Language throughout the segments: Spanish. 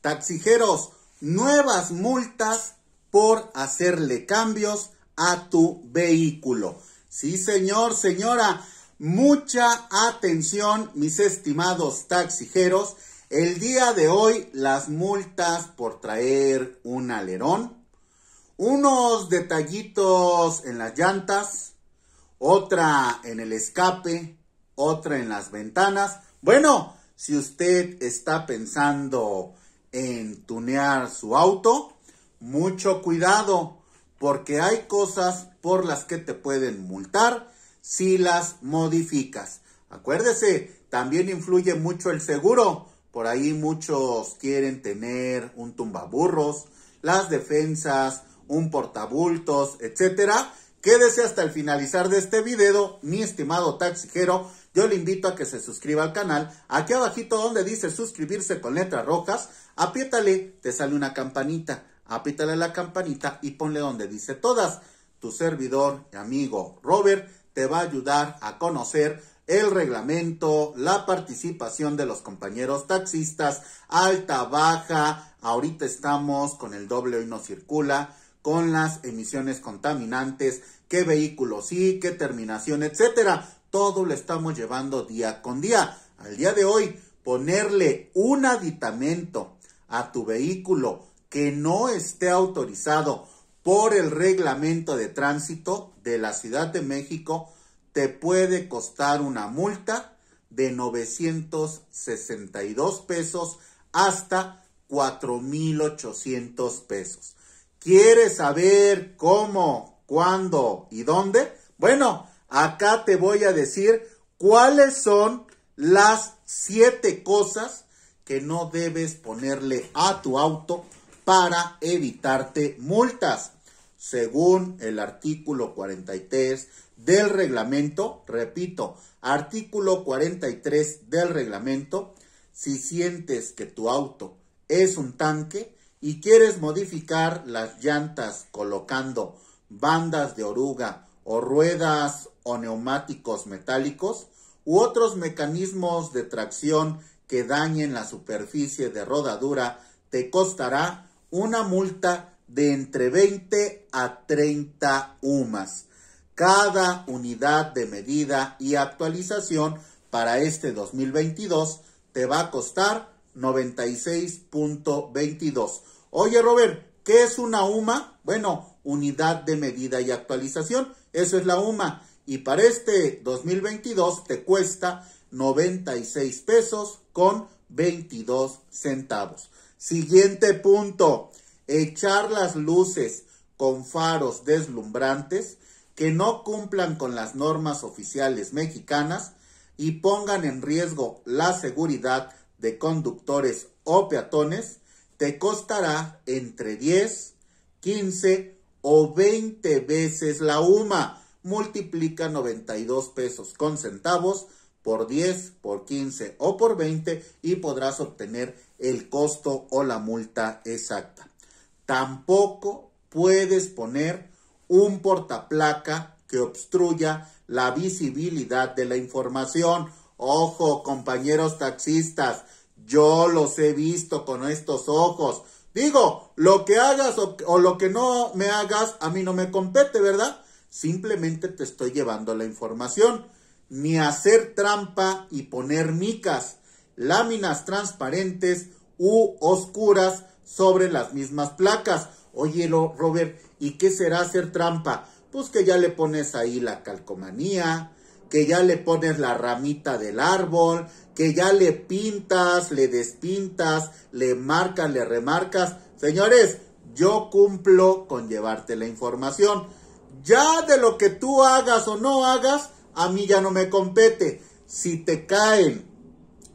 Taxijeros, nuevas multas por hacerle cambios a tu vehículo. Sí, señor, señora, mucha atención, mis estimados taxijeros. El día de hoy, las multas por traer un alerón, unos detallitos en las llantas, otra en el escape, otra en las ventanas. Bueno, si usted está pensando en tunear su auto, mucho cuidado porque hay cosas por las que te pueden multar si las modificas. Acuérdese, también influye mucho el seguro. Por ahí muchos quieren tener un tumbaburros, las defensas, un portabultos, etcétera. Quédese hasta el finalizar de este video, mi estimado taxijero, yo le invito a que se suscriba al canal. Aquí abajito donde dice suscribirse con letras rojas, apriétale, te sale una campanita. apiétale la campanita y ponle donde dice todas. Tu servidor y amigo Robert te va a ayudar a conocer el reglamento, la participación de los compañeros taxistas, alta, baja, ahorita estamos con el doble hoy no circula, con las emisiones contaminantes, qué vehículos sí, qué terminación, etcétera todo lo estamos llevando día con día. Al día de hoy, ponerle un aditamento a tu vehículo que no esté autorizado por el reglamento de tránsito de la Ciudad de México te puede costar una multa de 962 pesos hasta 4,800 pesos. ¿Quieres saber cómo, cuándo y dónde? Bueno, Acá te voy a decir cuáles son las siete cosas que no debes ponerle a tu auto para evitarte multas. Según el artículo 43 del reglamento, repito, artículo 43 del reglamento, si sientes que tu auto es un tanque y quieres modificar las llantas colocando bandas de oruga o ruedas o neumáticos metálicos u otros mecanismos de tracción que dañen la superficie de rodadura, te costará una multa de entre 20 a 30 UMAS. Cada unidad de medida y actualización para este 2022 te va a costar 96.22. Oye, Robert, ¿qué es una UMA? Bueno, unidad de medida y actualización. Eso es la UMA y para este 2022 te cuesta 96 pesos con 22 centavos. Siguiente punto, echar las luces con faros deslumbrantes que no cumplan con las normas oficiales mexicanas y pongan en riesgo la seguridad de conductores o peatones, te costará entre 10, 15 o 20 veces la UMA multiplica 92 pesos con centavos por 10, por 15 o por 20 y podrás obtener el costo o la multa exacta. Tampoco puedes poner un portaplaca que obstruya la visibilidad de la información. Ojo, compañeros taxistas, yo los he visto con estos ojos. Digo, lo que hagas o, o lo que no me hagas, a mí no me compete, ¿verdad? Simplemente te estoy llevando la información. Ni hacer trampa y poner micas, láminas transparentes u oscuras sobre las mismas placas. Oye, Robert, ¿y qué será hacer trampa? Pues que ya le pones ahí la calcomanía, que ya le pones la ramita del árbol, que ya le pintas, le despintas, le marcas, le remarcas. Señores, yo cumplo con llevarte la información. Ya de lo que tú hagas o no hagas, a mí ya no me compete. Si te caen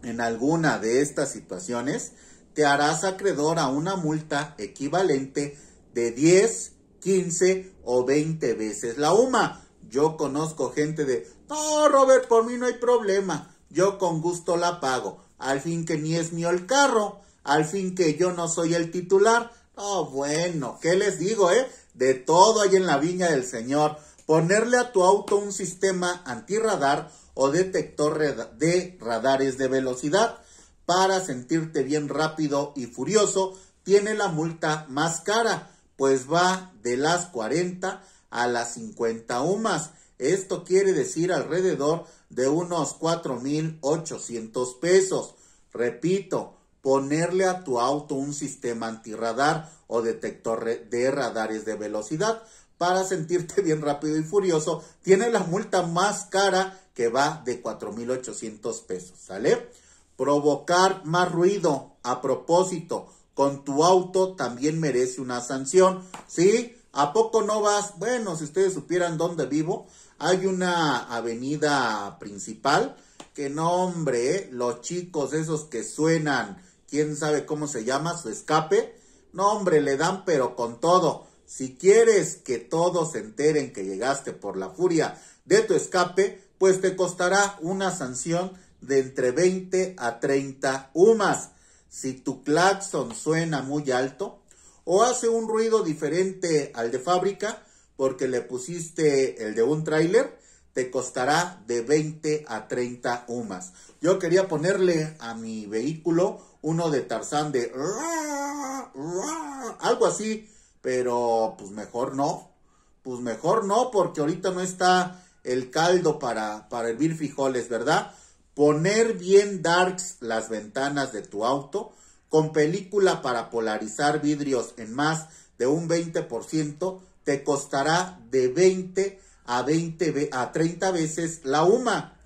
en alguna de estas situaciones, te harás acreedor a una multa equivalente de 10, 15 o 20 veces la UMA. Yo conozco gente de, no, Robert, por mí no hay problema. Yo con gusto la pago. Al fin que ni es mío el carro. Al fin que yo no soy el titular. Oh, bueno, ¿qué les digo, eh? de todo ahí en la viña del Señor. Ponerle a tu auto un sistema antirradar o detector de radares de velocidad para sentirte bien rápido y furioso tiene la multa más cara, pues va de las 40 a las 50 UMAS. Esto quiere decir alrededor de unos 4.800 pesos. Repito, ponerle a tu auto un sistema antirradar o detector de radares de velocidad para sentirte bien rápido y furioso, tiene la multa más cara que va de 4,800 pesos, ¿sale? Provocar más ruido a propósito con tu auto también merece una sanción, ¿sí? ¿A poco no vas? Bueno, si ustedes supieran dónde vivo, hay una avenida principal que no, hombre, ¿eh? los chicos esos que suenan quién sabe cómo se llama, su escape. No, hombre, le dan pero con todo. Si quieres que todos se enteren que llegaste por la furia de tu escape, pues te costará una sanción de entre 20 a 30 humas. Si tu claxon suena muy alto o hace un ruido diferente al de fábrica porque le pusiste el de un tráiler, te costará de 20 a 30 humas. Yo quería ponerle a mi vehículo uno de Tarzán de algo así, pero pues mejor no, pues mejor no, porque ahorita no está el caldo para, para hervir frijoles, ¿verdad? Poner bien darks las ventanas de tu auto, con película para polarizar vidrios en más de un 20%, te costará de 20 a 20 a 30 veces la UMA.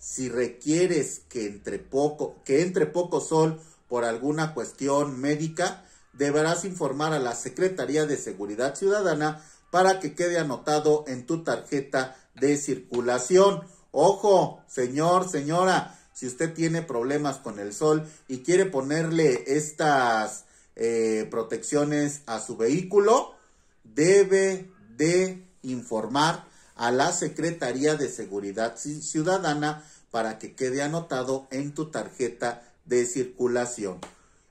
Si requieres que entre poco, que entre poco sol por alguna cuestión médica, deberás informar a la Secretaría de Seguridad Ciudadana para que quede anotado en tu tarjeta de circulación. Ojo, señor, señora, si usted tiene problemas con el sol y quiere ponerle estas eh, protecciones a su vehículo, debe de informar a la Secretaría de Seguridad Ciudadana para que quede anotado en tu tarjeta de circulación.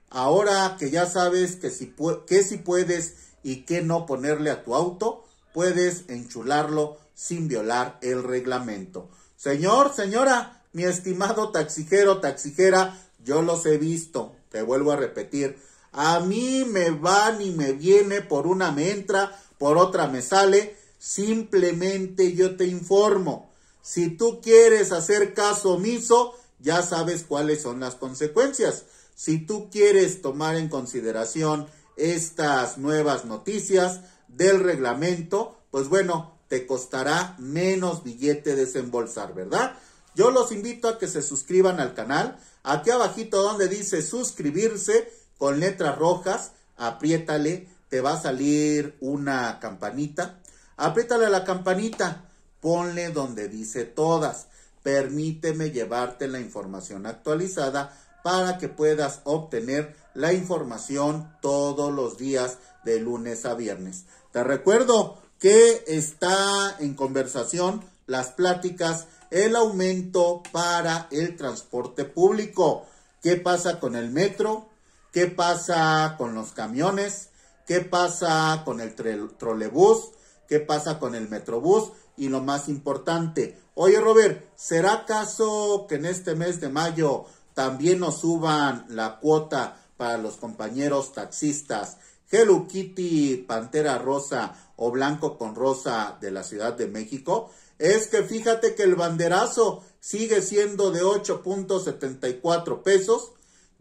Ahora que ya sabes que si, que si puedes y que no ponerle a tu auto, puedes enchularlo sin violar el reglamento. Señor, señora, mi estimado taxijero, taxijera, yo los he visto, te vuelvo a repetir, a mí me van y me viene por una me entra, por otra me sale, simplemente yo te informo. Si tú quieres hacer caso omiso, ya sabes cuáles son las consecuencias. Si tú quieres tomar en consideración estas nuevas noticias del reglamento, pues bueno, te costará menos billete desembolsar, ¿verdad? Yo los invito a que se suscriban al canal. Aquí abajito donde dice suscribirse con letras rojas, apriétale, te va a salir una campanita. Apriétale a la campanita, ponle donde dice todas permíteme llevarte la información actualizada para que puedas obtener la información todos los días de lunes a viernes. Te recuerdo que está en conversación las pláticas, el aumento para el transporte público. ¿Qué pasa con el metro? ¿Qué pasa con los camiones? ¿Qué pasa con el trolebús? ¿Qué pasa con el metrobús? y lo más importante. Oye, Robert, ¿será acaso que en este mes de mayo también nos suban la cuota para los compañeros taxistas Hello Kitty, Pantera Rosa o Blanco con Rosa de la Ciudad de México? Es que fíjate que el banderazo sigue siendo de 8.74 pesos.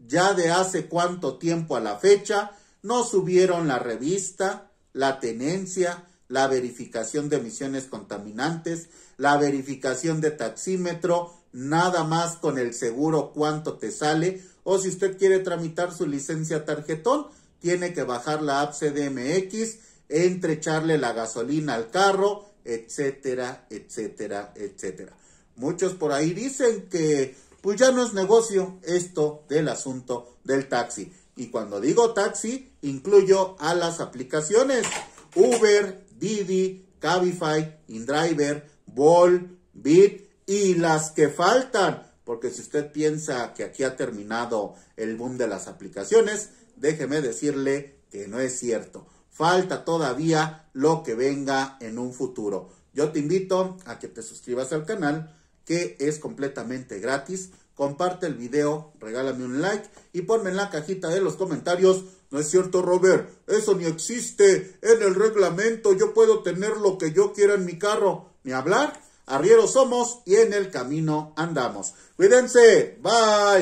Ya de hace cuánto tiempo a la fecha no subieron la revista, la tenencia, la verificación de emisiones contaminantes, la verificación de taxímetro, nada más con el seguro cuánto te sale, o si usted quiere tramitar su licencia tarjetón, tiene que bajar la app CDMX, entrecharle la gasolina al carro, etcétera, etcétera, etcétera. Muchos por ahí dicen que pues ya no es negocio esto del asunto del taxi. Y cuando digo taxi, incluyo a las aplicaciones Uber, Didi, Cabify, InDriver, Wall, Bit y las que faltan. Porque si usted piensa que aquí ha terminado el boom de las aplicaciones, déjeme decirle que no es cierto. Falta todavía lo que venga en un futuro. Yo te invito a que te suscribas al canal, que es completamente gratis comparte el video, regálame un like y ponme en la cajita de los comentarios. No es cierto, Robert, eso ni existe en el reglamento. Yo puedo tener lo que yo quiera en mi carro, ni hablar. Arrieros somos y en el camino andamos. Cuídense, bye.